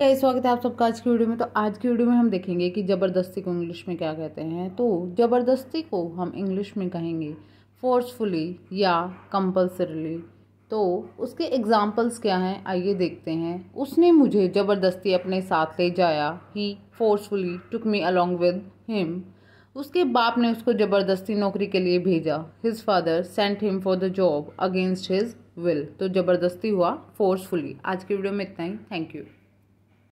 कैसे स्वागत है आप सबका आज की वीडियो में तो आज की वीडियो में हम देखेंगे कि ज़बरदस्ती को इंग्लिश में क्या कहते हैं तो ज़बरदस्ती को हम इंग्लिश में कहेंगे फोर्सफुली या कंपल्सरली तो उसके एग्ज़ाम्पल्स क्या हैं आइए देखते हैं उसने मुझे ज़बरदस्ती अपने साथ ले जाया he forcefully took me along with him उसके बाप ने उसको ज़बरदस्ती नौकरी के लिए भेजा his father sent him for the job against his will तो ज़बरदस्ती हुआ फोर्सफुली आज की वीडियो में इतना ही थैंक यू